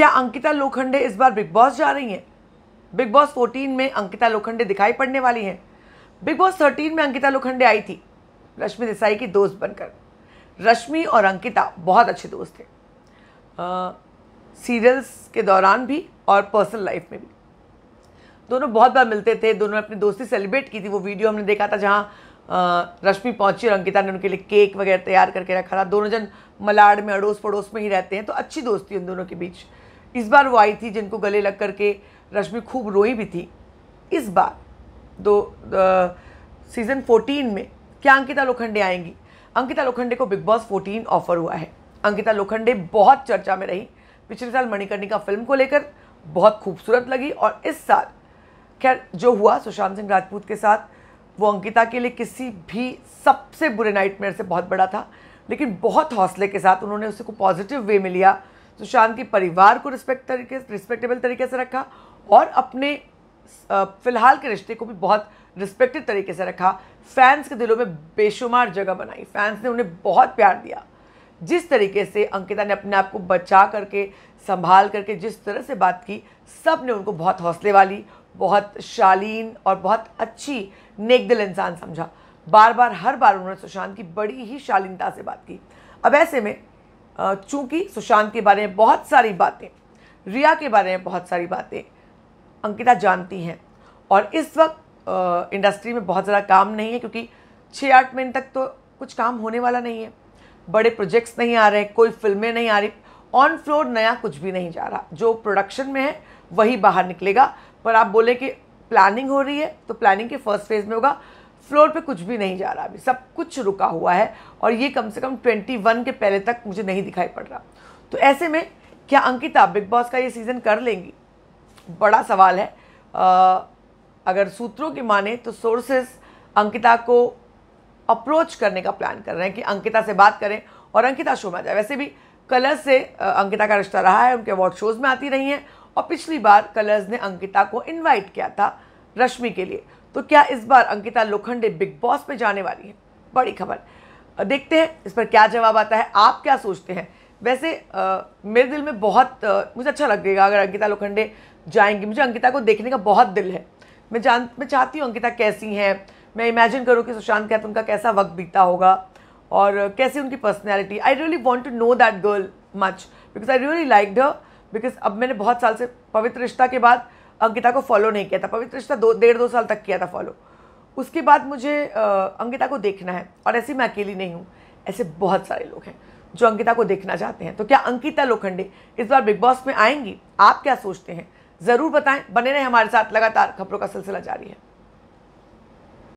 क्या अंकिता लोखंडे इस बार big boss जा रही हैं बिग बॉस 14 में अंकिता लोखंडे दिखाई पड़ने वाली हैं बिग बॉस 13 में अंकिता लोखंडे आई थी रश्मि देसाई की दोस्त बनकर रश्मि और अंकिता बहुत अच्छे दोस्त थे सीरियल्स के दौरान भी और पर्सनल लाइफ में भी दोनों बहुत बार मिलते थे दोनों ने अपनी दोस्ती सेलिब्रेट की थी वो वीडियो हमने देखा था जहाँ रश्मि पहुँची और अंकिता ने उनके लिए केक वगैरह तैयार करके रखा था दोनों जन मलाड में अड़ोस पड़ोस में ही रहते हैं तो अच्छी दोस्ती उन दोनों के बीच इस बार वो आई थी जिनको गले लग करके रश्मि खूब रोई भी थी इस बार दो सीज़न फोर्टीन में क्या अंकिता लोखंडे आएंगी अंकिता लोखंडे को बिग बॉस फोर्टीन ऑफर हुआ है अंकिता लोखंडे बहुत चर्चा में रही पिछले साल मणिकर्णिका फिल्म को लेकर बहुत खूबसूरत लगी और इस साल खैर जो हुआ सुशांत सिंह राजपूत के साथ वो अंकिता के लिए किसी भी सबसे बुरे नाइटमेयर से बहुत बड़ा था लेकिन बहुत हौसले के साथ उन्होंने उसे को पॉजिटिव वे में लिया सुशांत के परिवार को रिस्पेक्ट तरीके रिस्पेक्टेबल तरीके से रखा और अपने फ़िलहाल के रिश्ते को भी बहुत रिस्पेक्टेड तरीके से रखा फैंस के दिलों में बेशुमार जगह बनाई फैंस ने उन्हें बहुत प्यार दिया जिस तरीके से अंकिता ने अपने आप को बचा करके संभाल करके जिस तरह से बात की सब ने उनको बहुत हौसले वाली बहुत शालीन और बहुत अच्छी नेक दिल इंसान समझा बार बार हर बार उन्होंने सुशांत की बड़ी ही शालीनता से बात की अब ऐसे में चूंकि सुशांत के बारे में बहुत सारी बातें रिया के बारे में बहुत सारी बातें अंकिता जानती हैं और इस वक्त इंडस्ट्री में बहुत ज़्यादा काम नहीं है क्योंकि छः आठ महीने तक तो कुछ काम होने वाला नहीं है बड़े प्रोजेक्ट्स नहीं आ रहे कोई फिल्में नहीं आ रही ऑन फ्लोर नया कुछ भी नहीं जा रहा जो प्रोडक्शन में है वही बाहर निकलेगा पर आप बोले कि प्लानिंग हो रही है तो प्लानिंग के फर्स्ट फेज़ में होगा फ्लोर पे कुछ भी नहीं जा रहा अभी सब कुछ रुका हुआ है और ये कम से कम 21 के पहले तक मुझे नहीं दिखाई पड़ रहा तो ऐसे में क्या अंकिता बिग बॉस का ये सीज़न कर लेंगी बड़ा सवाल है आ, अगर सूत्रों की माने तो सोर्सेस अंकिता को अप्रोच करने का प्लान कर रहे हैं कि अंकिता से बात करें और अंकिता शो में आ जाए वैसे भी कलर्स से अंकिता का रिश्ता रहा है उनके अवार्ड शोज़ में आती रही हैं और पिछली बार कलर्स ने अंकिता को इन्वाइट किया था रश्मि के लिए तो क्या इस बार अंकिता लोखंडे बिग बॉस में जाने वाली है बड़ी खबर देखते हैं इस पर क्या जवाब आता है आप क्या सोचते हैं वैसे आ, मेरे दिल में बहुत आ, मुझे अच्छा लगेगा अगर अंकिता लोखंडे जाएंगी मुझे अंकिता को देखने का बहुत दिल है मैं जान मैं चाहती हूँ अंकिता कैसी हैं मैं इमेजिन करूँ कि सुशांत कहते उनका कैसा वक्त बीता होगा और कैसी उनकी personality I really want to know that girl much because I really like her because अब मैंने बहुत साल से पवित्र रिश्ता के बाद अंकिता को फॉलो नहीं किया था पवित्र रिश्ता दो डेढ़ दो साल तक किया था फॉलो उसके बाद मुझे अंकिता को देखना है और ऐसी मैं अकेली नहीं हूँ ऐसे बहुत सारे लोग हैं जो अंकिता को देखना चाहते हैं तो क्या अंकिता लोखंडे इस बार बिग बॉस में आएंगी आप क्या सोचते हैं ज़रूर बताएं बने रहें हमारे साथ लगातार खबरों का सिलसिला जारी है